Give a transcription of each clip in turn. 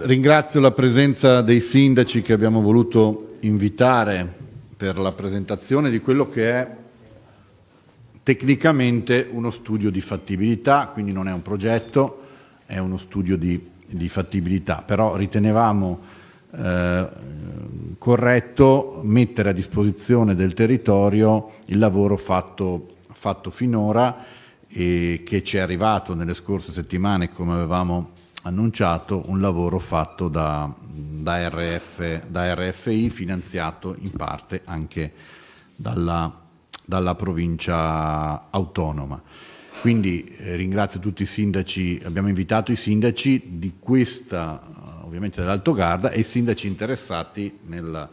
Ringrazio la presenza dei sindaci che abbiamo voluto invitare per la presentazione di quello che è tecnicamente uno studio di fattibilità, quindi non è un progetto, è uno studio di, di fattibilità, però ritenevamo eh, corretto mettere a disposizione del territorio il lavoro fatto, fatto finora e che ci è arrivato nelle scorse settimane, come avevamo annunciato un lavoro fatto da, da, RF, da RFI, finanziato in parte anche dalla, dalla provincia autonoma. Quindi eh, ringrazio tutti i sindaci, abbiamo invitato i sindaci di questa, ovviamente dell'Alto Garda, e i sindaci interessati nel,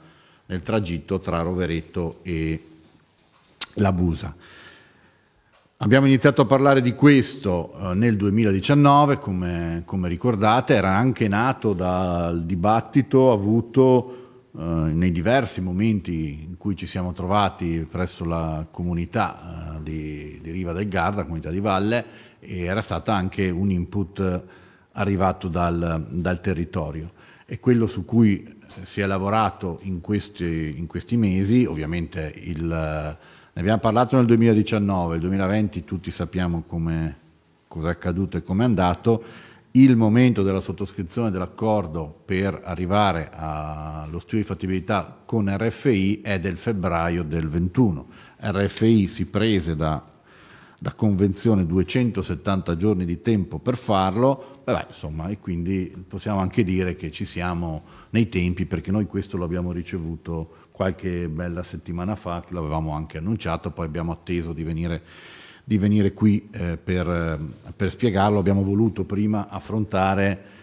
nel tragitto tra Rovereto e Labusa. Abbiamo iniziato a parlare di questo eh, nel 2019, come, come ricordate, era anche nato dal dibattito avuto eh, nei diversi momenti in cui ci siamo trovati presso la comunità eh, di, di, Riva del Garda, comunità di Valle, e era stato anche un input eh, arrivato dal, dal territorio. E quello su cui si è lavorato in questi, in questi mesi, ovviamente il ne abbiamo parlato nel 2019, il 2020 tutti sappiamo come, cosa è accaduto e come è andato. Il momento della sottoscrizione dell'accordo per arrivare allo studio di fattibilità con RFI è del febbraio del 21. RFI si prese da, da convenzione 270 giorni di tempo per farlo, beh, insomma, e quindi possiamo anche dire che ci siamo nei tempi perché noi questo lo abbiamo ricevuto qualche bella settimana fa, che l'avevamo anche annunciato, poi abbiamo atteso di venire, di venire qui eh, per, eh, per, spiegarlo. Abbiamo voluto prima affrontare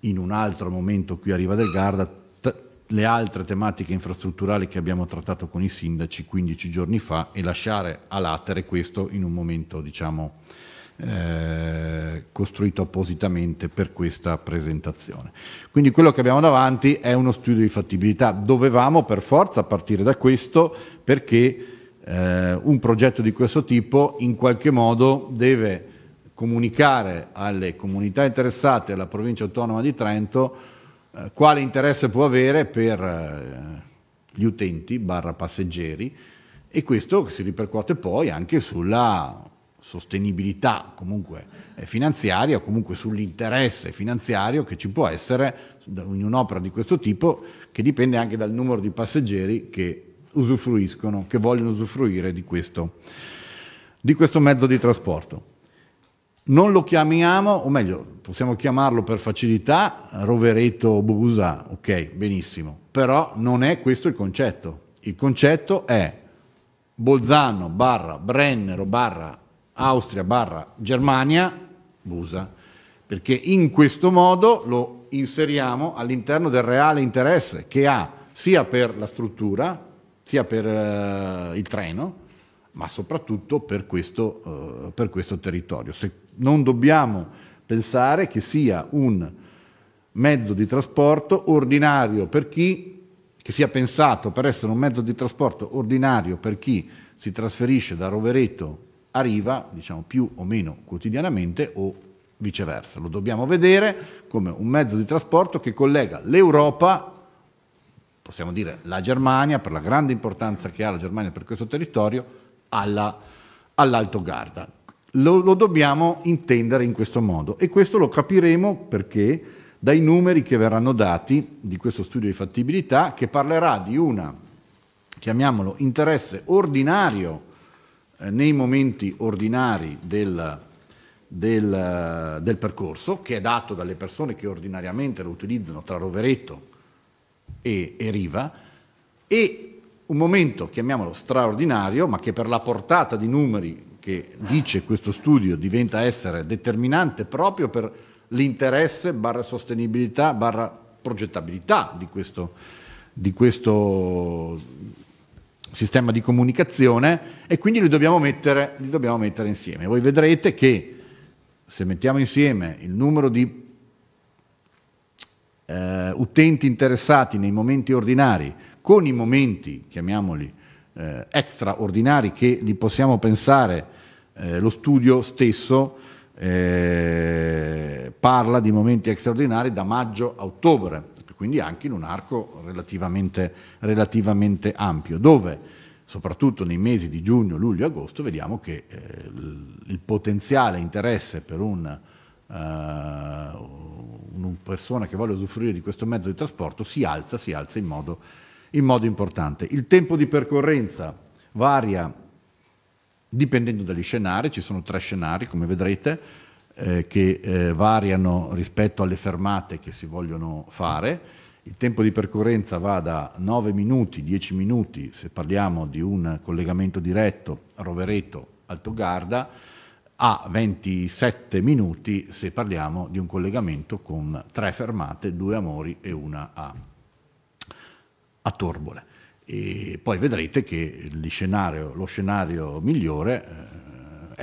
in un altro momento qui a Riva del Garda le altre tematiche infrastrutturali che abbiamo trattato con i sindaci 15 giorni fa e lasciare a latere questo in un momento, diciamo, eh, costruito appositamente per questa presentazione. Quindi quello che abbiamo davanti è uno studio di fattibilità. Dovevamo per forza partire da questo perché eh, un progetto di questo tipo in qualche modo deve comunicare alle comunità interessate, alla provincia autonoma di Trento, eh, quale interesse può avere per eh, gli utenti barra passeggeri e questo si ripercuote poi anche sulla sostenibilità comunque eh, finanziaria o comunque sull'interesse finanziario che ci può essere in un'opera di questo tipo che dipende anche dal numero di passeggeri che usufruiscono, che vogliono usufruire di questo, di questo mezzo di trasporto. Non lo chiamiamo, o meglio, possiamo chiamarlo per facilità Rovereto Busa, ok, benissimo, però non è questo il concetto. Il concetto è Bolzano barra Brennero barra Austria barra Germania Busa, perché in questo modo lo inseriamo all'interno del reale interesse che ha sia per la struttura, sia per eh, il treno, ma soprattutto per questo, eh, per questo territorio. Se non dobbiamo pensare che sia un mezzo di trasporto ordinario per chi che sia pensato per essere un mezzo di trasporto ordinario per chi si trasferisce da Rovereto arriva diciamo, più o meno quotidianamente o viceversa. Lo dobbiamo vedere come un mezzo di trasporto che collega l'Europa, possiamo dire la Germania, per la grande importanza che ha la Germania per questo territorio, alla, all'Alto Garda. Lo, lo dobbiamo intendere in questo modo e questo lo capiremo perché dai numeri che verranno dati di questo studio di fattibilità che parlerà di una, chiamiamolo, interesse ordinario eh, nei momenti ordinari del, del, del, percorso, che è dato dalle persone che ordinariamente lo utilizzano tra Rovereto e, e Riva, e un momento, chiamiamolo straordinario, ma che per la portata di numeri che dice questo studio diventa essere determinante proprio per l'interesse barra sostenibilità barra progettabilità di questo, di questo sistema di comunicazione e quindi li dobbiamo, mettere, li dobbiamo mettere insieme. Voi vedrete che se mettiamo insieme il numero di eh, utenti interessati nei momenti ordinari con i momenti, chiamiamoli, eh, extraordinari che li possiamo pensare, eh, lo studio stesso eh, parla di momenti straordinari da maggio a ottobre quindi anche in un arco relativamente, relativamente ampio, dove soprattutto nei mesi di giugno, luglio e agosto vediamo che eh, il potenziale interesse per un eh, una persona che vuole usufruire di questo mezzo di trasporto si alza, si alza in modo, in modo, importante. Il tempo di percorrenza varia dipendendo dagli scenari, ci sono tre scenari come vedrete, eh, che eh, variano rispetto alle fermate che si vogliono fare. Il tempo di percorrenza va da 9 minuti, 10 minuti, se parliamo di un collegamento diretto Rovereto-Alto Garda, a 27 minuti se parliamo di un collegamento con tre fermate, due a Mori e una a, a Torbole. E poi vedrete che scenario, lo scenario migliore eh,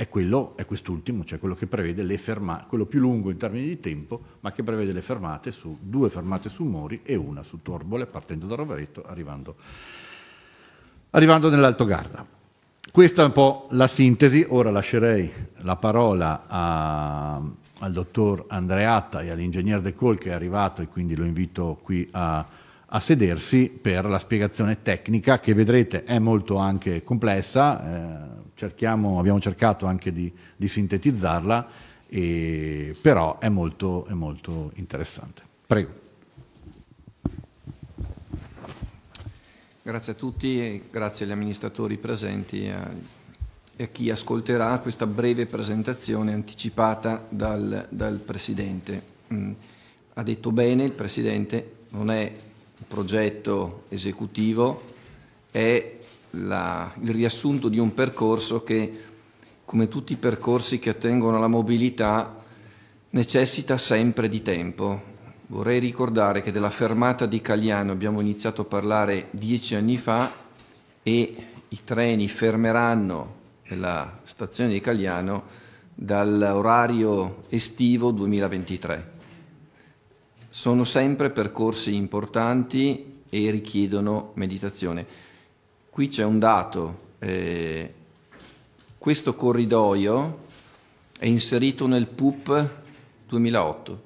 è, quello, è quest'ultimo, cioè quello che prevede le fermate, quello più lungo in termini di tempo, ma che prevede le fermate su due fermate su Mori e una su Torbole, partendo da Rovereto, arrivando, arrivando nell'Alto Garda. Questa è un po' la sintesi, ora lascerei la parola a, al dottor Andreatta e all'ingegner De Col che è arrivato e quindi lo invito qui a, a sedersi per la spiegazione tecnica che vedrete è molto anche complessa, eh, Cerchiamo, abbiamo cercato anche di, di sintetizzarla, e, però è molto, è molto interessante. Prego. Grazie a tutti e grazie agli amministratori presenti e a chi ascolterà questa breve presentazione anticipata dal, dal Presidente. Mm, ha detto bene il Presidente, non è un progetto esecutivo, è la, il riassunto di un percorso che, come tutti i percorsi che attengono alla mobilità, necessita sempre di tempo. Vorrei ricordare che della fermata di Cagliano abbiamo iniziato a parlare dieci anni fa e i treni fermeranno nella stazione di Cagliano dall'orario estivo 2023. Sono sempre percorsi importanti e richiedono meditazione. Qui c'è un dato, eh, questo corridoio è inserito nel PUP 2008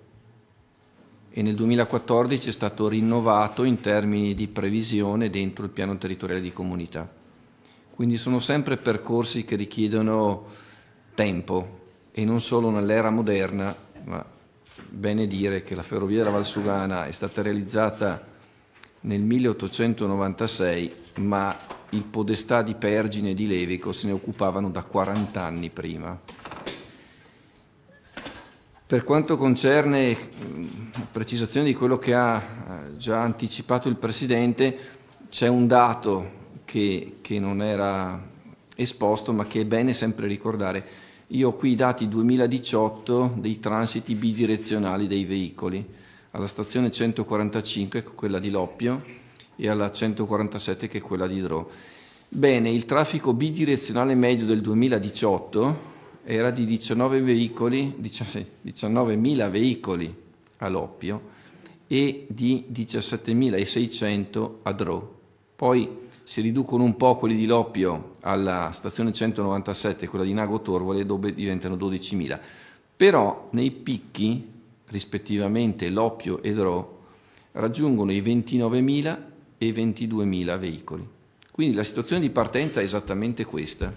e nel 2014 è stato rinnovato in termini di previsione dentro il piano territoriale di comunità. Quindi sono sempre percorsi che richiedono tempo e non solo nell'era moderna, ma bene dire che la ferrovia della Valsugana è stata realizzata nel 1896, ma il podestà di Pergine e di Levico se ne occupavano da 40 anni prima. Per quanto concerne mm, la precisazione di quello che ha eh, già anticipato il Presidente, c'è un dato che, che non era esposto ma che è bene sempre ricordare. Io ho qui i dati 2018 dei transiti bidirezionali dei veicoli alla stazione 145, che è quella di Loppio, e alla 147, che è quella di Dro. Bene, il traffico bidirezionale medio del 2018 era di 19 veicoli, 19.000 veicoli a Loppio e di 17.600 a Dro. Poi si riducono un po' quelli di Loppio alla stazione 197, quella di Nago Torvole, dove diventano 12.000. Però nei picchi rispettivamente Loppio e Dro, raggiungono i 29.000 e i 22.000 veicoli. Quindi la situazione di partenza è esattamente questa,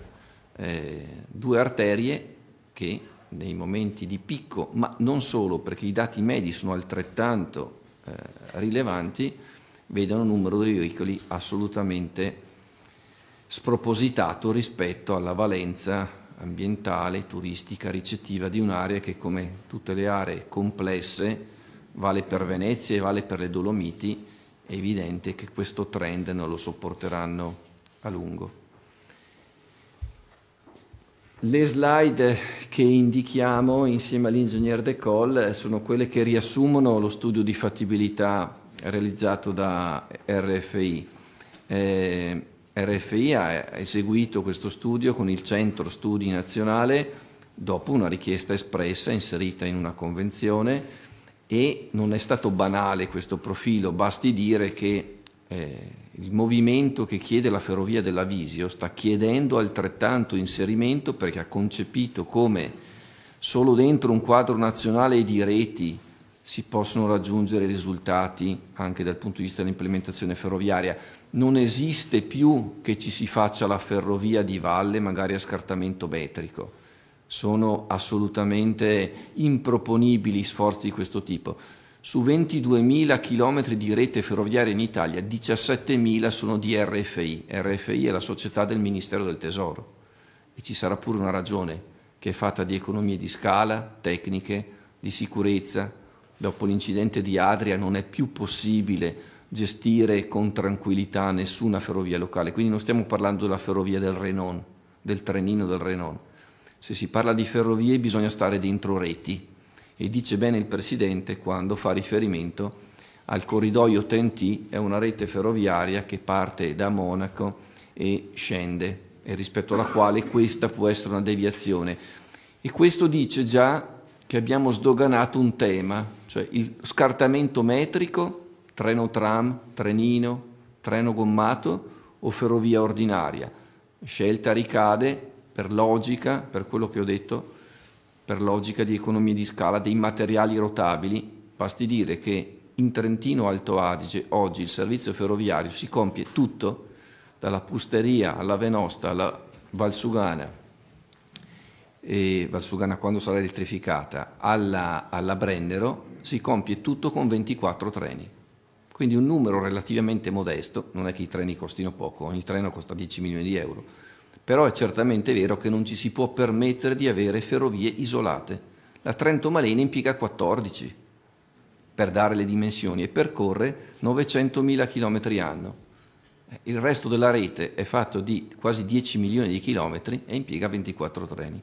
eh, due arterie che nei momenti di picco, ma non solo perché i dati medi sono altrettanto eh, rilevanti, vedono un numero di veicoli assolutamente spropositato rispetto alla valenza ambientale, turistica, ricettiva di un'area che come tutte le aree complesse vale per Venezia e vale per le Dolomiti, è evidente che questo trend non lo sopporteranno a lungo. Le slide che indichiamo insieme all'ingegner De Coll sono quelle che riassumono lo studio di fattibilità realizzato da RFI. Eh, RFI ha eseguito questo studio con il Centro Studi Nazionale dopo una richiesta espressa inserita in una convenzione e non è stato banale questo profilo, basti dire che eh, il movimento che chiede la ferrovia della Visio sta chiedendo altrettanto inserimento perché ha concepito come solo dentro un quadro nazionale di reti si possono raggiungere risultati anche dal punto di vista dell'implementazione ferroviaria non esiste più che ci si faccia la ferrovia di valle, magari a scartamento metrico. Sono assolutamente improponibili sforzi di questo tipo. Su 22.000 km di rete ferroviaria in Italia, 17.000 sono di RFI. RFI è la società del Ministero del Tesoro e ci sarà pure una ragione che è fatta di economie di scala, tecniche, di sicurezza. Dopo l'incidente di Adria non è più possibile gestire con tranquillità nessuna ferrovia locale, quindi non stiamo parlando della ferrovia del Renon, del trenino del Renon. Se si parla di ferrovie bisogna stare dentro reti e dice bene il Presidente quando fa riferimento al corridoio TNT, è una rete ferroviaria che parte da Monaco e scende e rispetto alla quale questa può essere una deviazione. E questo dice già che abbiamo sdoganato un tema, cioè il scartamento metrico treno tram, trenino, treno gommato o ferrovia ordinaria. Scelta ricade per logica, per quello che ho detto, per logica di economia di scala dei materiali rotabili. Basti dire che in Trentino Alto Adige oggi il servizio ferroviario si compie tutto, dalla Pusteria alla Venosta alla Valsugana, e Valsugana quando sarà elettrificata, alla, alla Brennero, si compie tutto con 24 treni. Quindi un numero relativamente modesto, non è che i treni costino poco, ogni treno costa 10 milioni di euro, però è certamente vero che non ci si può permettere di avere ferrovie isolate. La Trento Malena impiega 14 per dare le dimensioni e percorre 900.000 km anno. Eh, il resto della rete è fatto di quasi 10 milioni di chilometri e impiega 24 treni.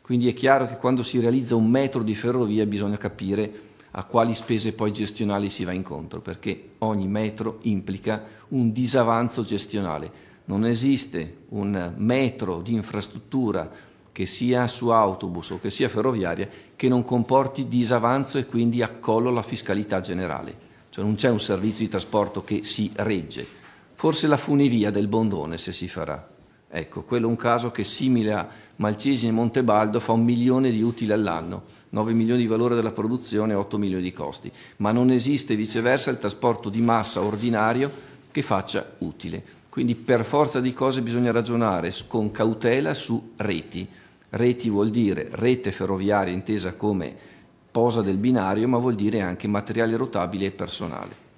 Quindi è chiaro che quando si realizza un metro di ferrovia bisogna capire a quali spese poi gestionali si va incontro, perché ogni metro implica un disavanzo gestionale. Non esiste un metro di infrastruttura che sia su autobus o che sia ferroviaria che non comporti disavanzo e quindi accollo alla fiscalità generale. Cioè non c'è un servizio di trasporto che si regge. Forse la funivia del Bondone se si farà, Ecco, quello è un caso che simile a Malcisi e Montebaldo fa un milione di utili all'anno, 9 milioni di valore della produzione e 8 milioni di costi, ma non esiste viceversa il trasporto di massa ordinario che faccia utile. Quindi per forza di cose bisogna ragionare con cautela su reti. Reti vuol dire rete ferroviaria intesa come posa del binario, ma vuol dire anche materiale rotabile e personale.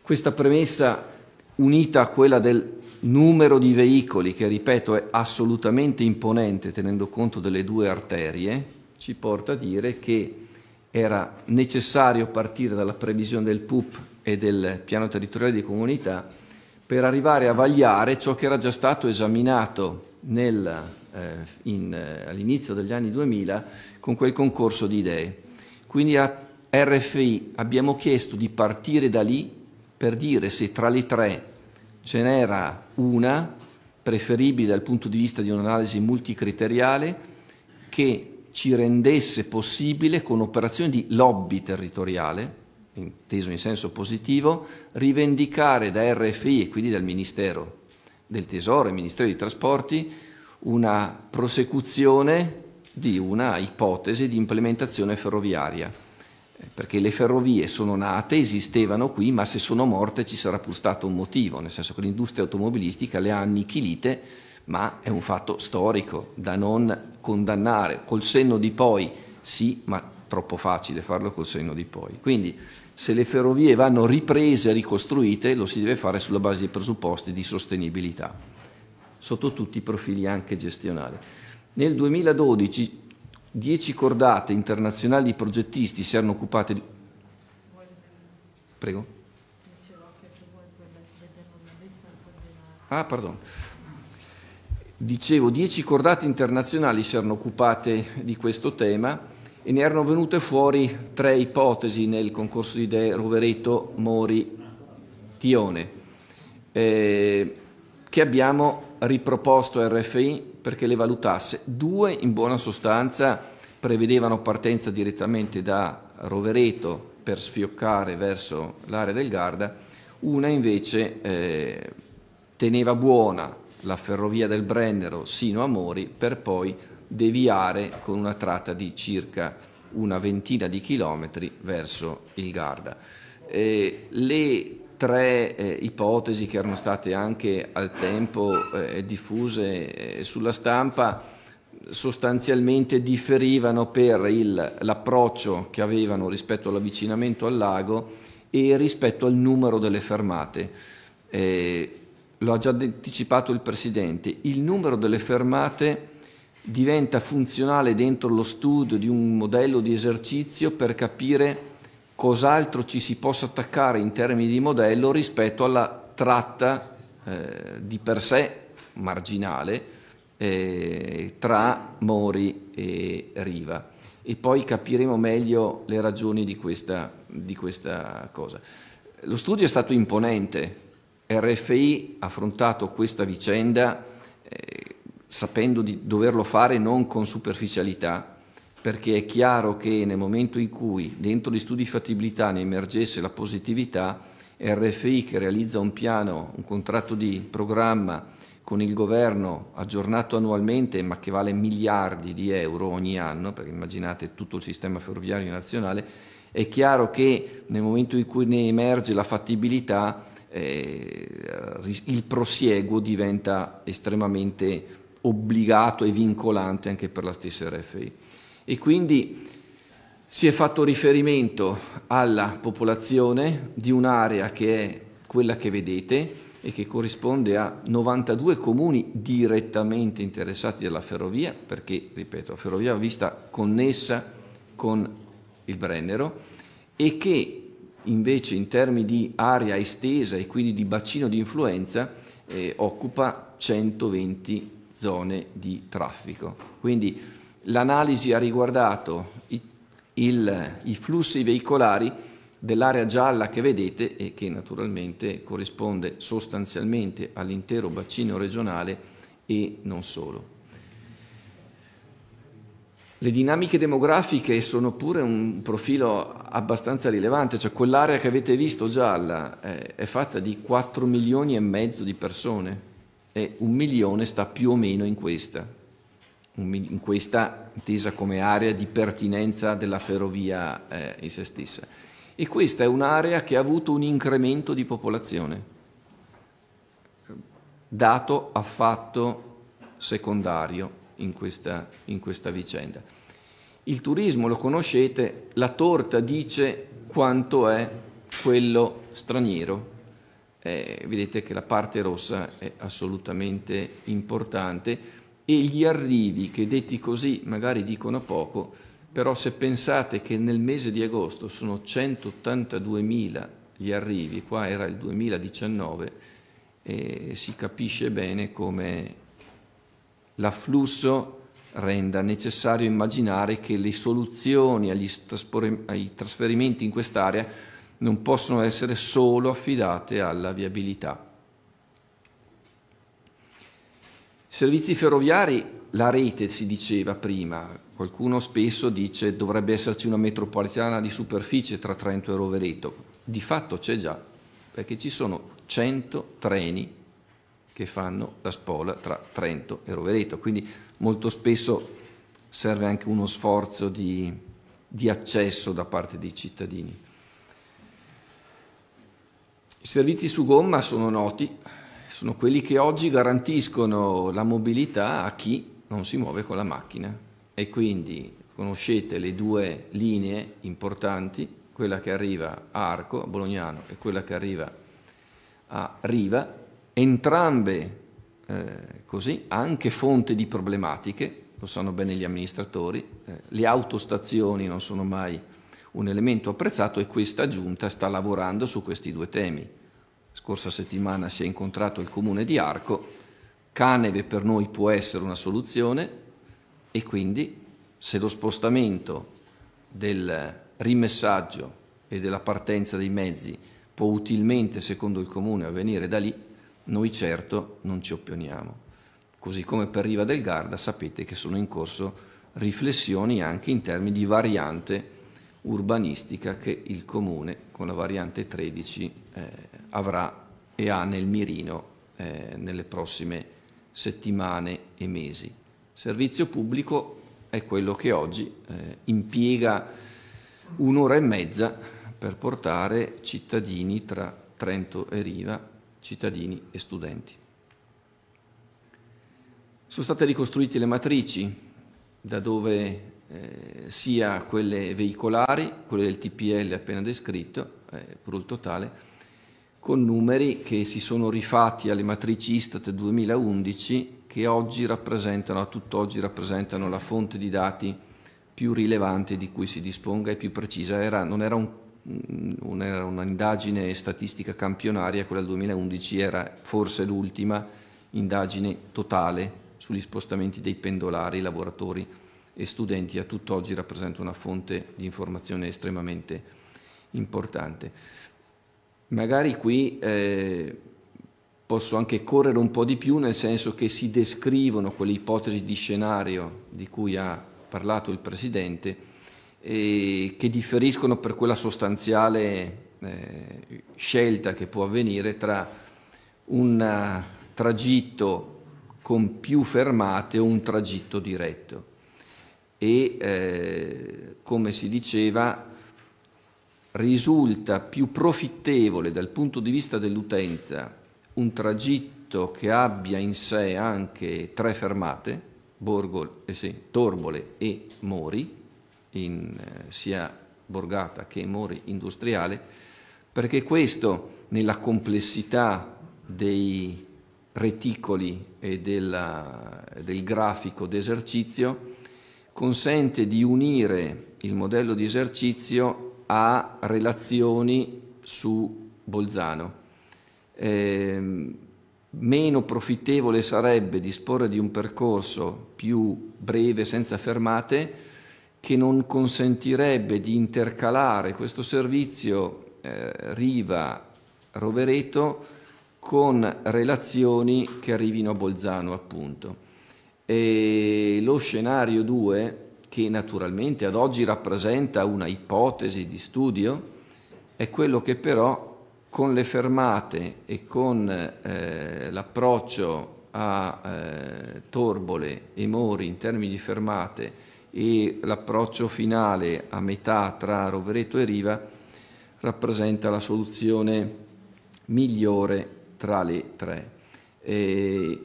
Questa premessa unita a quella del numero di veicoli, che ripeto è assolutamente imponente tenendo conto delle due arterie, ci porta a dire che era necessario partire dalla previsione del PUP e del piano territoriale di comunità per arrivare a vagliare ciò che era già stato esaminato nel, eh, in, eh, all'inizio degli anni 2000 con quel concorso di idee. Quindi a RFI abbiamo chiesto di partire da lì per dire se tra le tre ce n'era una preferibile dal punto di vista di un'analisi multicriteriale che ci rendesse possibile con operazioni di lobby territoriale, inteso in senso positivo, rivendicare da RFI e quindi dal Ministero del Tesoro e Ministero dei Trasporti una prosecuzione di una ipotesi di implementazione ferroviaria perché le ferrovie sono nate, esistevano qui, ma se sono morte ci sarà pur stato un motivo, nel senso che l'industria automobilistica le ha annichilite, ma è un fatto storico da non condannare. Col senno di poi, sì, ma troppo facile farlo col senno di poi. Quindi se le ferrovie vanno riprese, e ricostruite, lo si deve fare sulla base dei presupposti di sostenibilità, sotto tutti i profili anche gestionali. Nel 2012 10 cordate internazionali di progettisti si erano occupate di... Prego. Ah, pardon. Dicevo, 10 cordate internazionali si erano occupate di questo tema e ne erano venute fuori tre ipotesi nel concorso di idee Rovereto, Mori, Tione, eh, che abbiamo riproposto a RFI perché le valutasse. Due in buona sostanza prevedevano partenza direttamente da Rovereto per sfioccare verso l'area del Garda, una invece eh, teneva buona la ferrovia del Brennero sino a Mori per poi deviare con una tratta di circa una ventina di chilometri verso il Garda. Eh, le tre eh, ipotesi che erano state anche al tempo eh, diffuse eh, sulla stampa sostanzialmente differivano per l'approccio che avevano rispetto all'avvicinamento al lago e rispetto al numero delle fermate. Eh, lo ha già anticipato il Presidente, il numero delle fermate diventa funzionale dentro lo studio di un modello di esercizio per capire cos'altro ci si possa attaccare in termini di modello rispetto alla tratta eh, di per sé marginale eh, tra Mori e Riva e poi capiremo meglio le ragioni di questa, di questa cosa. Lo studio è stato imponente, RFI ha affrontato questa vicenda eh, sapendo di doverlo fare non con superficialità, perché è chiaro che nel momento in cui dentro gli studi di fattibilità ne emergesse la positività, RFI che realizza un piano, un contratto di programma con il governo aggiornato annualmente ma che vale miliardi di euro ogni anno, perché immaginate tutto il sistema ferroviario nazionale, è chiaro che nel momento in cui ne emerge la fattibilità eh, il prosieguo diventa estremamente obbligato e vincolante anche per la stessa RFI e quindi si è fatto riferimento alla popolazione di un'area che è quella che vedete e che corrisponde a 92 comuni direttamente interessati dalla ferrovia, perché, ripeto, la ferrovia va vista connessa con il Brennero e che invece in termini di area estesa e quindi di bacino di influenza eh, occupa 120 zone di traffico. Quindi l'analisi ha riguardato i, il, i flussi veicolari dell'area gialla che vedete e che naturalmente corrisponde sostanzialmente all'intero bacino regionale e non solo. Le dinamiche demografiche sono pure un profilo abbastanza rilevante, cioè quell'area che avete visto gialla eh, è fatta di 4 milioni e mezzo di persone e un milione sta più o meno in questa in questa intesa come area di pertinenza della ferrovia eh, in se stessa. E questa è un'area che ha avuto un incremento di popolazione, dato affatto secondario in questa, in questa vicenda. Il turismo lo conoscete, la torta dice quanto è quello straniero. Eh, vedete che la parte rossa è assolutamente importante e gli arrivi, che detti così magari dicono poco, però se pensate che nel mese di agosto sono 182.000 gli arrivi, qua era il 2019, eh, si capisce bene come l'afflusso renda necessario immaginare che le soluzioni agli ai trasferimenti in quest'area non possono essere solo affidate alla viabilità Servizi ferroviari, la rete si diceva prima, qualcuno spesso dice dovrebbe esserci una metropolitana di superficie tra Trento e Rovereto, di fatto c'è già, perché ci sono 100 treni che fanno la spola tra Trento e Rovereto, quindi molto spesso serve anche uno sforzo di, di accesso da parte dei cittadini. I servizi su gomma sono noti, sono quelli che oggi garantiscono la mobilità a chi non si muove con la macchina. E quindi conoscete le due linee importanti, quella che arriva a Arco, a Bolognano, e quella che arriva a Riva, entrambe eh, così, anche fonte di problematiche, lo sanno bene gli amministratori, eh, le autostazioni non sono mai un elemento apprezzato e questa giunta sta lavorando su questi due temi scorsa settimana si è incontrato il comune di Arco, Caneve per noi può essere una soluzione e quindi se lo spostamento del rimessaggio e della partenza dei mezzi può utilmente, secondo il comune, avvenire da lì, noi certo non ci opponiamo. Così come per Riva del Garda sapete che sono in corso riflessioni anche in termini di variante urbanistica che il comune con la variante 13 eh, avrà e ha nel mirino eh, nelle prossime settimane e mesi. Servizio pubblico è quello che oggi eh, impiega un'ora e mezza per portare cittadini tra Trento e Riva, cittadini e studenti. Sono state ricostruite le matrici da dove eh, sia quelle veicolari, quelle del TPL appena descritto, eh, per un totale con numeri che si sono rifatti alle matrici Istat 2011 che oggi rappresentano, a tutt'oggi rappresentano la fonte di dati più rilevante di cui si disponga e più precisa. Era, non era un era un'indagine statistica campionaria, quella del 2011 era forse l'ultima indagine totale sugli spostamenti dei pendolari, lavoratori e studenti, a tutt'oggi rappresenta una fonte di informazione estremamente importante magari qui eh, posso anche correre un po' di più nel senso che si descrivono quelle ipotesi di scenario di cui ha parlato il Presidente eh, che differiscono per quella sostanziale eh, scelta che può avvenire tra un eh, tragitto con più fermate o un tragitto diretto e eh, come si diceva risulta più profittevole dal punto di vista dell'utenza un tragitto che abbia in sé anche tre fermate, Borgo, eh sì, Torbole e Mori, in, eh, sia borgata che Mori industriale, perché questo nella complessità dei reticoli e della, del grafico d'esercizio consente di unire il modello di esercizio a relazioni su Bolzano. Eh, meno profittevole sarebbe disporre di un percorso più breve, senza fermate, che non consentirebbe di intercalare questo servizio eh, Riva-Rovereto con relazioni che arrivino a Bolzano, appunto. E lo scenario 2 che naturalmente ad oggi rappresenta una ipotesi di studio, è quello che però con le fermate e con eh, l'approccio a eh, Torbole e Mori in termini di fermate e l'approccio finale a metà tra Rovereto e Riva rappresenta la soluzione migliore tra le tre. E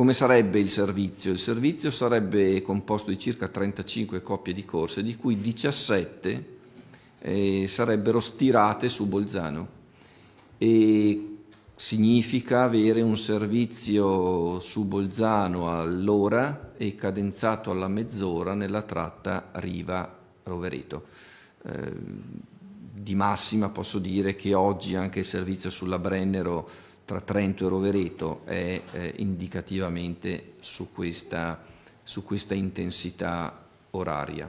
come sarebbe il servizio? Il servizio sarebbe composto di circa 35 coppie di corse, di cui 17 eh, sarebbero stirate su Bolzano e significa avere un servizio su Bolzano all'ora e cadenzato alla mezz'ora nella tratta Riva-Rovereto. Eh, di massima posso dire che oggi anche il servizio sulla Brennero tra Trento e Rovereto è eh, indicativamente su questa, su questa intensità oraria.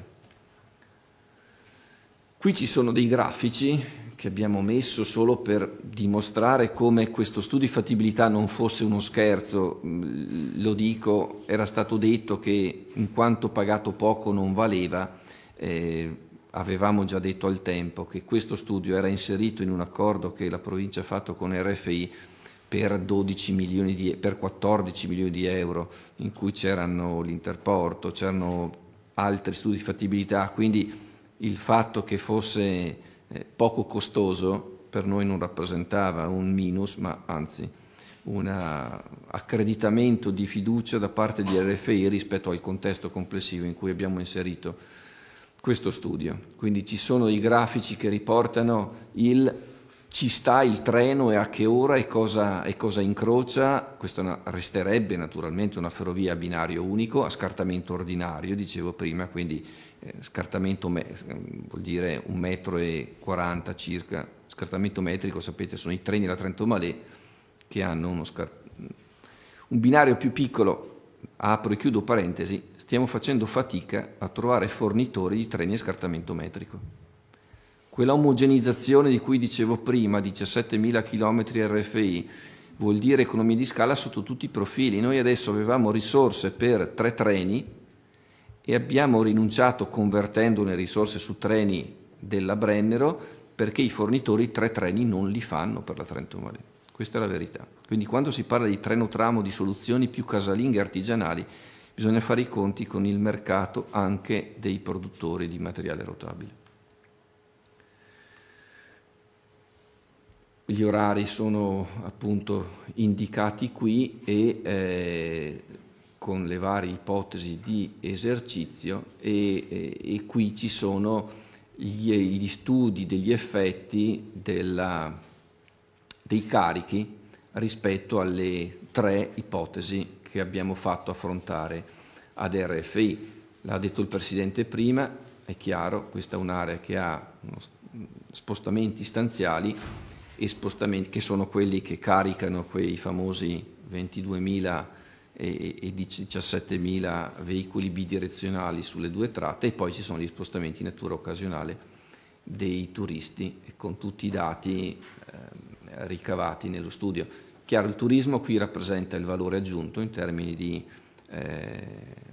Qui ci sono dei grafici che abbiamo messo solo per dimostrare come questo studio di fattibilità non fosse uno scherzo, mm, lo dico, era stato detto che in quanto pagato poco non valeva, eh, avevamo già detto al tempo che questo studio era inserito in un accordo che la provincia ha fatto con RFI per, 12 milioni di, per 14 milioni di euro, in cui c'erano l'interporto, c'erano altri studi di fattibilità, quindi il fatto che fosse eh, poco costoso per noi non rappresentava un minus, ma anzi un accreditamento di fiducia da parte di RFI rispetto al contesto complessivo in cui abbiamo inserito questo studio. Quindi ci sono i grafici che riportano il ci sta il treno e a che ora e cosa, e cosa incrocia, questo resterebbe naturalmente una ferrovia a binario unico, a scartamento ordinario, dicevo prima, quindi eh, scartamento vuol dire un metro e 40 circa, scartamento metrico sapete sono i treni della Trento Malé che hanno uno scartamento un binario più piccolo, apro e chiudo parentesi, stiamo facendo fatica a trovare fornitori di treni a scartamento metrico. Quella omogenizzazione di cui dicevo prima, 17.000 km RFI, vuol dire economia di scala sotto tutti i profili. Noi adesso avevamo risorse per tre treni e abbiamo rinunciato convertendo le risorse su treni della Brennero perché i fornitori tre treni non li fanno per la Trento Marino. Questa è la verità. Quindi quando si parla di treno tramo, di soluzioni più casalinghe artigianali, bisogna fare i conti con il mercato anche dei produttori di materiale rotabile. gli orari sono appunto indicati qui e eh, con le varie ipotesi di esercizio e, e, eh, e qui ci sono gli, gli studi degli effetti della, dei carichi rispetto alle tre ipotesi che abbiamo fatto affrontare ad RFI. L'ha detto il Presidente prima, è chiaro, questa è un'area che ha spostamenti stanziali e spostamenti, che sono quelli che caricano quei famosi 22.000 e, e 17.000 veicoli bidirezionali sulle due tratte e poi ci sono gli spostamenti in natura occasionale dei turisti con tutti i dati eh, ricavati nello studio. Chiaro, il turismo qui rappresenta il valore aggiunto in termini di eh,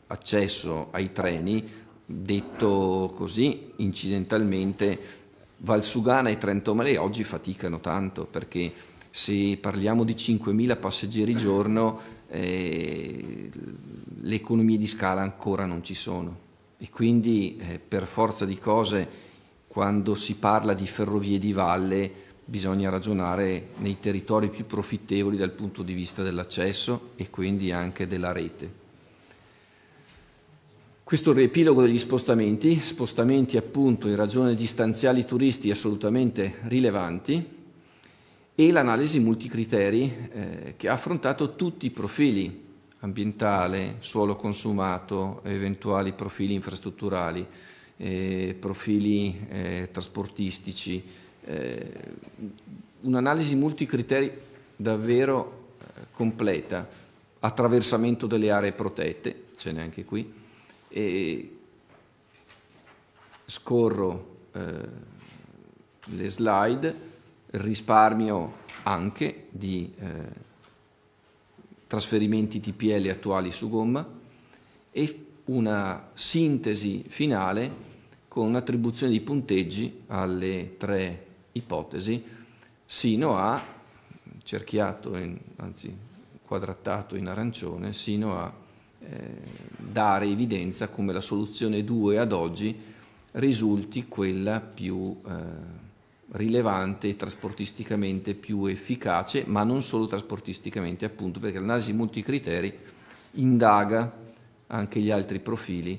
accesso ai treni, detto così incidentalmente Valsugana e Trentomale oggi faticano tanto perché se parliamo di 5.000 passeggeri giorno eh, le economie di scala ancora non ci sono e quindi eh, per forza di cose quando si parla di ferrovie di valle bisogna ragionare nei territori più profittevoli dal punto di vista dell'accesso e quindi anche della rete. Questo riepilogo degli spostamenti, spostamenti appunto in ragione di stanziali turisti assolutamente rilevanti, e l'analisi multicriteri eh, che ha affrontato tutti i profili ambientale, suolo consumato, eventuali profili infrastrutturali, eh, profili eh, trasportistici, eh, un'analisi multicriteri davvero eh, completa, attraversamento delle aree protette, ce n'è anche qui, e scorro eh, le slide, risparmio anche di eh, trasferimenti TPL attuali su gomma e una sintesi finale con un'attribuzione di punteggi alle tre ipotesi sino a, cerchiato, in, anzi quadrattato in arancione, sino a eh, dare evidenza come la soluzione 2 ad oggi risulti quella più eh, rilevante e trasportisticamente più efficace, ma non solo trasportisticamente, appunto, perché l'analisi multicriteri indaga anche gli altri profili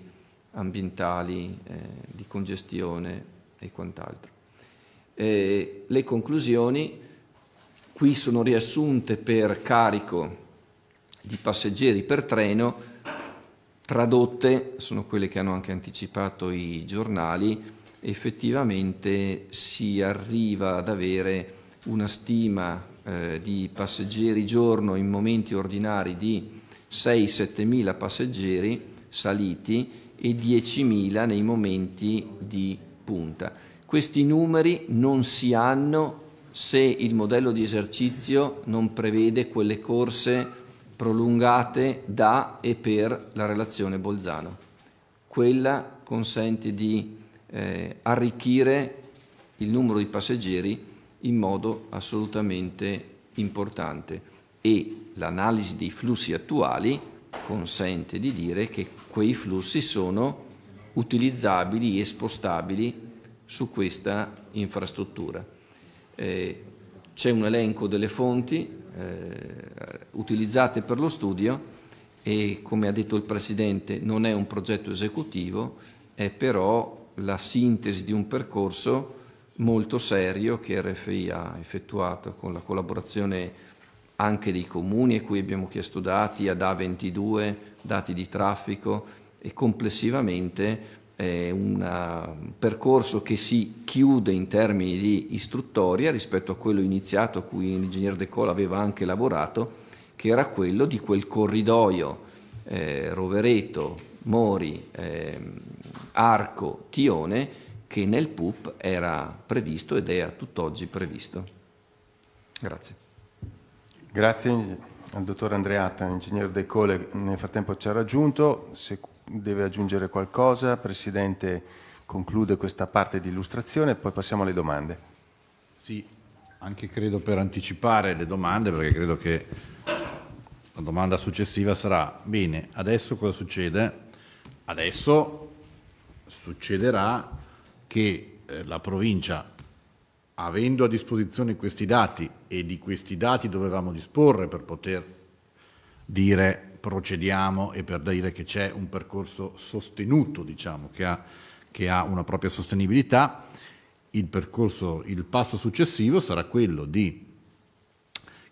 ambientali, eh, di congestione e quant'altro. Eh, le conclusioni qui sono riassunte per carico di passeggeri per treno tradotte, sono quelle che hanno anche anticipato i giornali, effettivamente si arriva ad avere una stima eh, di passeggeri giorno in momenti ordinari di 6-7 mila passeggeri saliti e 10.000 nei momenti di punta. Questi numeri non si hanno se il modello di esercizio non prevede quelle corse prolungate da e per la relazione Bolzano. Quella consente di eh, arricchire il numero di passeggeri in modo assolutamente importante e l'analisi dei flussi attuali consente di dire che quei flussi sono utilizzabili e spostabili su questa infrastruttura. Eh, c'è un elenco delle fonti eh, utilizzate per lo studio e come ha detto il Presidente non è un progetto esecutivo, è però la sintesi di un percorso molto serio che RFI ha effettuato con la collaborazione anche dei comuni a cui abbiamo chiesto dati, ad A22, dati di traffico e complessivamente eh, un percorso che si chiude in termini di istruttoria rispetto a quello iniziato a cui l'ingegner De Cola aveva anche lavorato, che era quello di quel corridoio eh, Rovereto, Mori, eh, Arco, Tione, che nel PUP era previsto ed è a tutt'oggi previsto. Grazie. Grazie al dottor Andreatta, l'ingegnere De Cole nel frattempo ci ha raggiunto. Se deve aggiungere qualcosa? Presidente, conclude questa parte di illustrazione e poi passiamo alle domande. Sì, anche credo per anticipare le domande, perché credo che la domanda successiva sarà, bene, adesso cosa succede? Adesso succederà che eh, la provincia, avendo a disposizione questi dati, e di questi dati dovevamo disporre per poter dire procediamo e per dire che c'è un percorso sostenuto, diciamo, che ha, che ha una propria sostenibilità, il, percorso, il passo successivo sarà quello di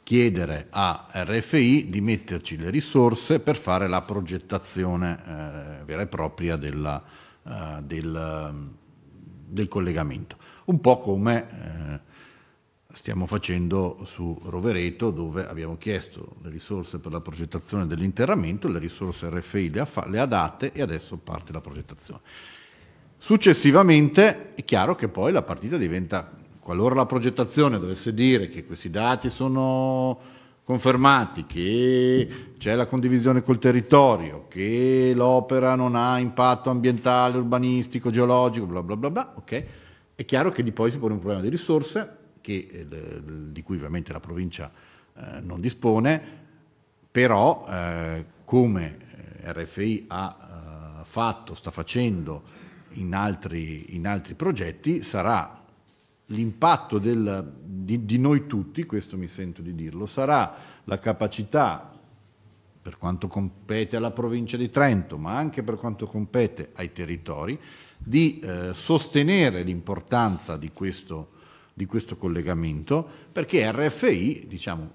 chiedere a RFI di metterci le risorse per fare la progettazione eh, vera e propria della, eh, del, del, collegamento. Un po' come eh, stiamo facendo su Rovereto dove abbiamo chiesto le risorse per la progettazione dell'interramento, le risorse RFI le ha, le ha date e adesso parte la progettazione. Successivamente è chiaro che poi la partita diventa, qualora la progettazione dovesse dire che questi dati sono confermati, che c'è la condivisione col territorio, che l'opera non ha impatto ambientale, urbanistico, geologico, bla bla bla, bla ok? È chiaro che di poi si pone un problema di risorse, che, eh, di cui ovviamente la provincia eh, non dispone, però eh, come RFI ha fatto, sta facendo in altri, in altri progetti, sarà l'impatto di, di, noi tutti, questo mi sento di dirlo, sarà la capacità, per quanto compete alla provincia di Trento, ma anche per quanto compete ai territori, di eh, sostenere l'importanza di questo di questo collegamento, perché RFI, diciamo,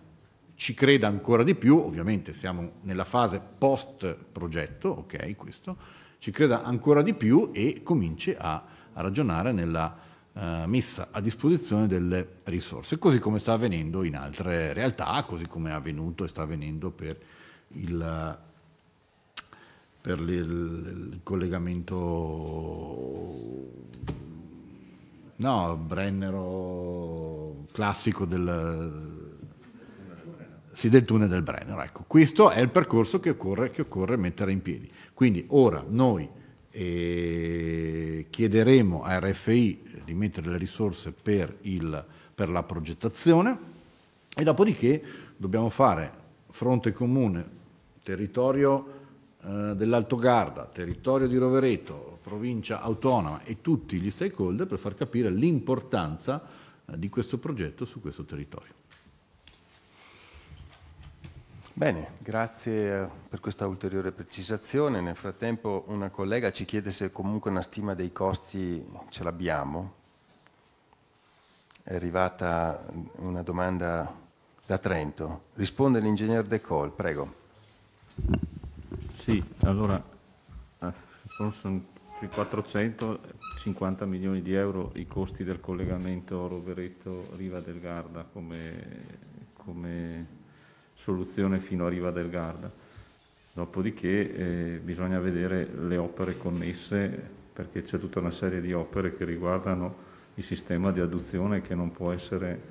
ci creda ancora di più, ovviamente siamo nella fase post progetto, ok, questo, ci creda ancora di più e cominci a, a ragionare nella eh, messa a disposizione delle risorse, così come sta avvenendo in altre realtà, così come è avvenuto e sta avvenendo per il, per il, il collegamento No, Brennero classico del, sì, del tunnel del Brennero. Ecco, questo è il percorso che occorre, che occorre mettere in piedi. Quindi ora noi eh, chiederemo a RFI di mettere le risorse per, il, per la progettazione e dopodiché dobbiamo fare fronte comune, territorio eh, dell'Alto Garda, territorio di Rovereto, provincia autonoma e tutti gli stakeholder per far capire l'importanza eh, di questo progetto su questo territorio. Bene, grazie eh, per questa ulteriore precisazione. Nel frattempo una collega ci chiede se comunque una stima dei costi ce l'abbiamo. È arrivata una domanda da Trento. Risponde l'ingegner De Col, prego. Sì, allora eh, sono sui 450 milioni di euro i costi del collegamento Rovereto-Riva del Garda come, come, soluzione fino a Riva del Garda. Dopodiché eh, bisogna vedere le opere connesse perché c'è tutta una serie di opere che riguardano il sistema di adduzione che non può essere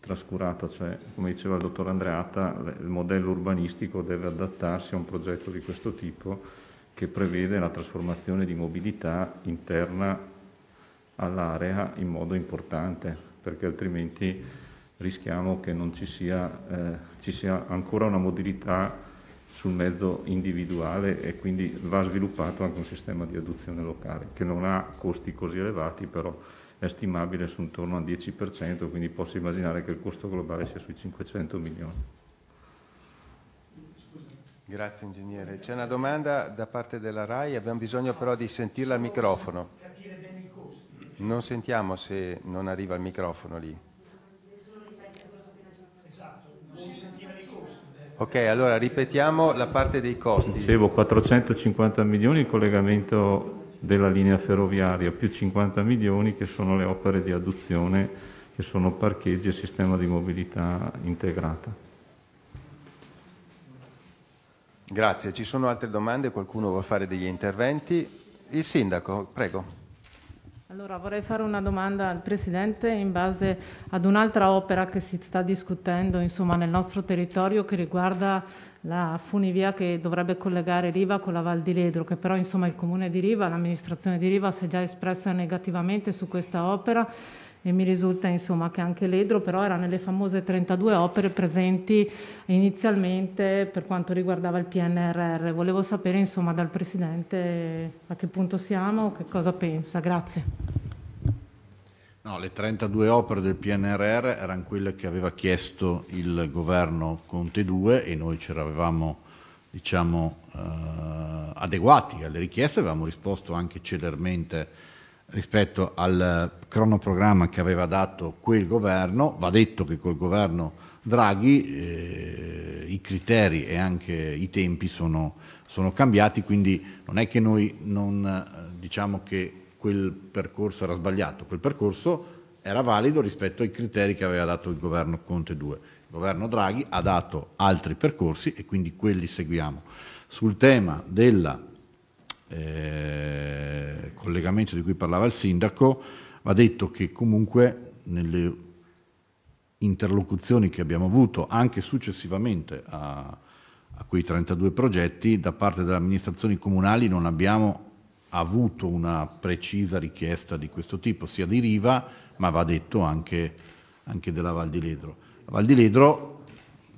trascurato, cioè come diceva il dottor Andreata, il modello urbanistico deve adattarsi a un progetto di questo tipo che prevede la trasformazione di mobilità interna all'area in modo importante, perché altrimenti rischiamo che non ci sia, eh, ci sia ancora una mobilità sul mezzo individuale e quindi va sviluppato anche un sistema di adduzione locale che non ha costi così elevati, però è stimabile su intorno al 10%, quindi posso immaginare che il costo globale sia sui 500 milioni. Grazie ingegnere. C'è una domanda da parte della RAI, abbiamo bisogno però di sentirla al microfono. Non sentiamo se non arriva il microfono lì. Ok, allora ripetiamo la parte dei costi. Dicevo 450 milioni il collegamento della linea ferroviaria, più 50 milioni che sono le opere di adduzione, che sono parcheggi e sistema di mobilità integrata. Grazie. Ci sono altre domande? Qualcuno vuole fare degli interventi? Il sindaco, prego. Allora vorrei fare una domanda al Presidente in base ad un'altra opera che si sta discutendo insomma, nel nostro territorio che riguarda la funivia che dovrebbe collegare Riva con la Val di Ledro, che però insomma, il Comune di Riva, l'amministrazione di Riva si è già espressa negativamente su questa opera e mi risulta insomma, che anche l'Edro però era nelle famose 32 opere presenti inizialmente per quanto riguardava il PNRR. Volevo sapere insomma, dal Presidente a che punto siamo, che cosa pensa. Grazie. No, le 32 opere del PNRR erano quelle che aveva chiesto il governo Conte 2 e noi ce l'avevamo diciamo, eh, adeguati alle richieste, avevamo risposto anche celermente rispetto al eh, cronoprogramma che aveva dato quel governo, va detto che col governo Draghi eh, i criteri e anche i tempi sono, sono, cambiati, quindi non è che noi non eh, diciamo che quel percorso era sbagliato, quel percorso era valido rispetto ai criteri che aveva dato il governo Conte 2. Il governo Draghi ha dato altri percorsi e quindi quelli seguiamo. Sul tema della eh, collegamento di cui parlava il sindaco, va detto che comunque nelle interlocuzioni che abbiamo avuto anche successivamente a, a quei 32 progetti, da parte delle amministrazioni comunali non abbiamo avuto una precisa richiesta di questo tipo, sia di Riva, ma va detto anche, anche della Val di Ledro. La Val di Ledro,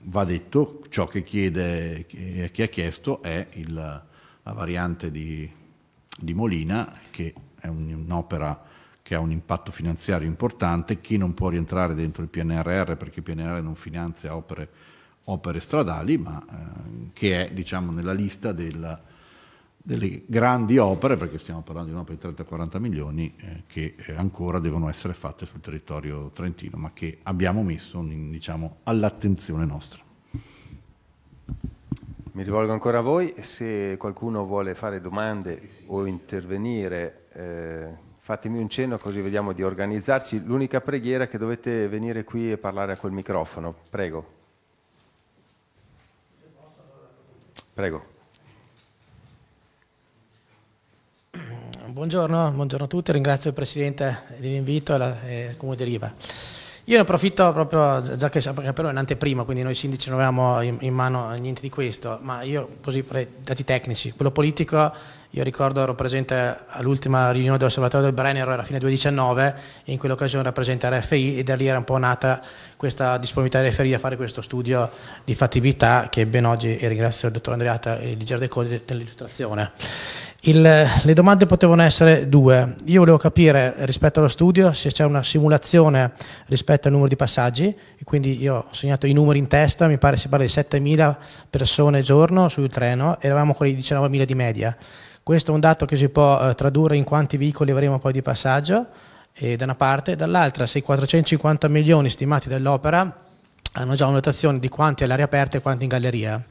va detto, ciò che, chiede, che ha chiesto è il, la variante di, di Molina, che è un'opera che ha un impatto finanziario importante, chi non può rientrare dentro il PNRR perché il PNRR non finanzia opere, opere stradali, ma eh, che è diciamo, nella lista del, delle grandi opere, perché stiamo parlando di un'opera di 30-40 milioni, eh, che eh, ancora devono essere fatte sul territorio trentino, ma che abbiamo messo diciamo, all'attenzione nostra. Mi rivolgo ancora a voi, se qualcuno vuole fare domande o intervenire eh, fatemi un cenno così vediamo di organizzarci. L'unica preghiera è che dovete venire qui e parlare a quel microfono. Prego. Prego. Buongiorno, buongiorno a tutti, ringrazio il Presidente dell'invito e eh, il Comune di io ne approfitto proprio, già che però è un'anteprima, quindi noi sindaci non avevamo in mano niente di questo, ma io così per dati tecnici, quello politico, io ricordo ero presente all'ultima riunione dell'osservatorio del Brennero, era a fine 2019, e in quell'occasione era presente RFI e da lì era un po' nata questa disponibilità di RFI a fare questo studio di fattibilità che ben oggi, e ringrazio il dottor Andreata e il Gerdeco dell'illustrazione. Il, le domande potevano essere due. Io volevo capire rispetto allo studio se c'è una simulazione rispetto al numero di passaggi, quindi io ho segnato i numeri in testa, mi pare si parla di 7.000 persone al giorno sul treno, eravamo quelli di 19.000 di media. Questo è un dato che si può eh, tradurre in quanti veicoli avremo poi di passaggio, eh, da una parte, dall'altra se i 450 milioni stimati dell'opera hanno già una notazione di quanti all'aria aperta e quanti in galleria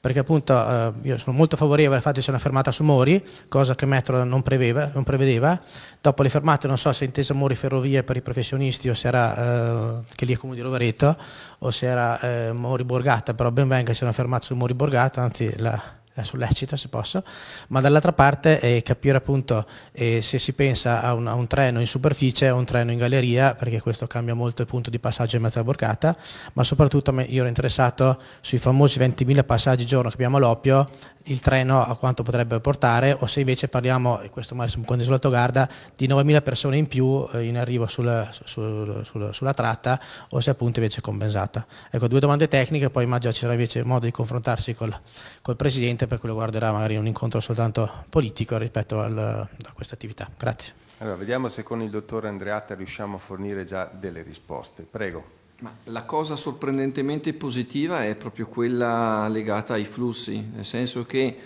perché appunto eh, io sono molto favorevole al fatto che sia una fermata su Mori, cosa che Metro non, preveva, non prevedeva. Dopo le fermate non so se è intesa Mori Ferrovie per i professionisti o se era, eh, che lì è comune di Rovereto, o se era eh, Mori Borgata, però ben venga se è una fermata su Mori Borgata, anzi la, eh, sull'Ecito se posso, ma dall'altra parte eh, capire appunto eh, se si pensa a un, a un, treno in superficie o a un treno in galleria, perché questo cambia molto il punto di passaggio in mezzo a borcata, ma soprattutto io ero interessato sui famosi 20.000 passaggi al giorno che abbiamo all'Oppio, il treno a quanto potrebbe portare, o se invece parliamo, e questo magari siamo quando sulla Togarda, di 9.000 persone in più eh, in arrivo sulla, sul, sul, sulla tratta, o se appunto invece è compensata. Ecco, due domande tecniche, poi immagino ci sarà invece modo di confrontarsi col, col Presidente per quello guarderà magari un incontro soltanto politico rispetto al, a questa attività. Grazie. Allora, vediamo se con il dottor Andreatta riusciamo a fornire già delle risposte. Prego. Ma la cosa sorprendentemente positiva è proprio quella legata ai flussi, nel senso che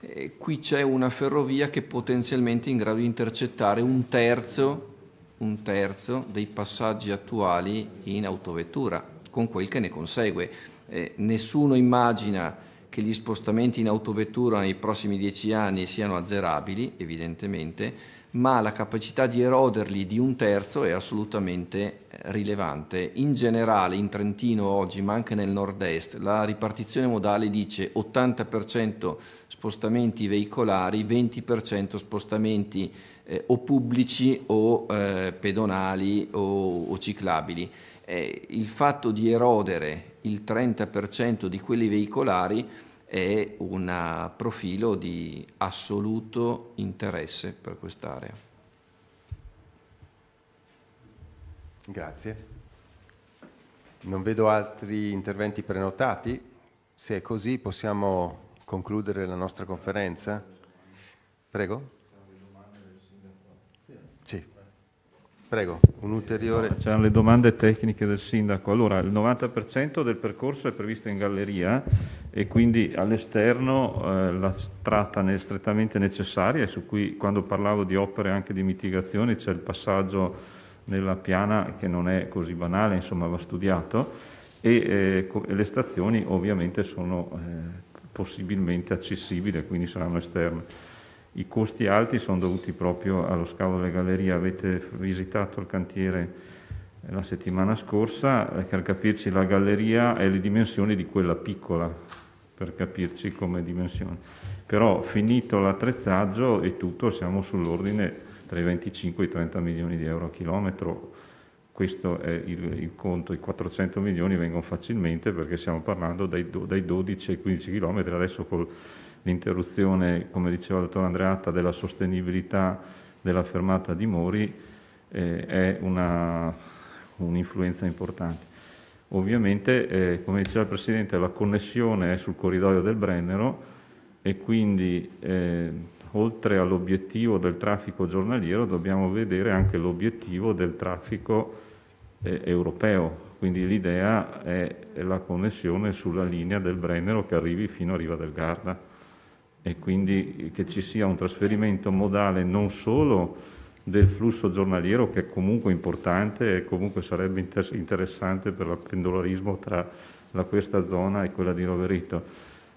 eh, qui c'è una ferrovia che potenzialmente è in grado di intercettare un terzo, un terzo dei passaggi attuali in autovettura, con quel che ne consegue. Eh, nessuno immagina che gli spostamenti in autovettura nei prossimi dieci anni siano azzerabili, evidentemente, ma la capacità di eroderli di un terzo è assolutamente rilevante. In generale in Trentino oggi, ma anche nel nord-est, la ripartizione modale dice 80% spostamenti veicolari, 20% spostamenti eh, o pubblici o eh, pedonali o, o ciclabili. Eh, il fatto di erodere il 30% di quelli veicolari è un eh, profilo di assoluto interesse per quest'area. Grazie. Non vedo altri interventi prenotati. Se è così possiamo concludere la nostra conferenza. Prego. Prego, un ulteriore... C'erano le domande tecniche del sindaco. Allora, il 90% del percorso è previsto in galleria e quindi all'esterno eh, la tratta strettamente necessaria e su cui quando parlavo di opere anche di mitigazione c'è il passaggio nella piana che non è così banale, insomma va studiato e eh, le stazioni ovviamente sono eh, possibilmente accessibili, quindi saranno esterne. I costi alti sono dovuti proprio allo scavo delle gallerie. Avete visitato il cantiere eh, la settimana scorsa, eh, per capirci la galleria e le dimensioni di quella piccola, per capirci come dimensioni. Però finito l'attrezzaggio e tutto siamo sull'ordine tra i 25 e i 30 milioni di euro a chilometro. Questo è il, il conto, i 400 milioni vengono facilmente perché stiamo parlando dai, dai 12 ai 15 chilometri, adesso col l'interruzione, come diceva il dottor Andreatta, della sostenibilità della fermata di Mori eh, è un'influenza importante. Ovviamente, eh, come diceva il Presidente, la connessione è sul corridoio del Brennero e quindi eh, oltre all'obiettivo del traffico giornaliero dobbiamo vedere anche l'obiettivo del traffico eh, europeo, quindi l'idea è la connessione sulla linea del Brennero che arrivi fino a Riva del Garda e quindi che ci sia un trasferimento modale non solo del flusso giornaliero che è comunque importante e comunque sarebbe interessante per il pendolarismo tra la, questa zona e quella di Roverito,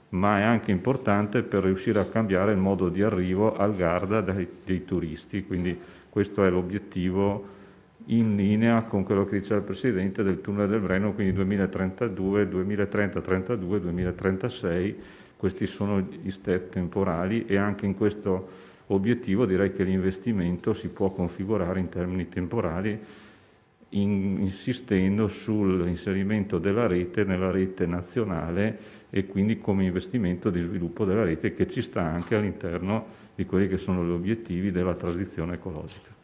ma è anche importante per riuscire a cambiare il modo di arrivo al Garda dei, dei turisti, quindi questo è l'obiettivo in linea con quello che diceva il Presidente del tunnel del Breno, quindi 2032, 2030, 2032, 2036 questi sono gli step temporali e anche in questo obiettivo direi che l'investimento si può configurare in termini temporali in, insistendo sull'inserimento della rete nella rete nazionale e quindi come investimento di sviluppo della rete che ci sta anche all'interno di quelli che sono gli obiettivi della transizione ecologica.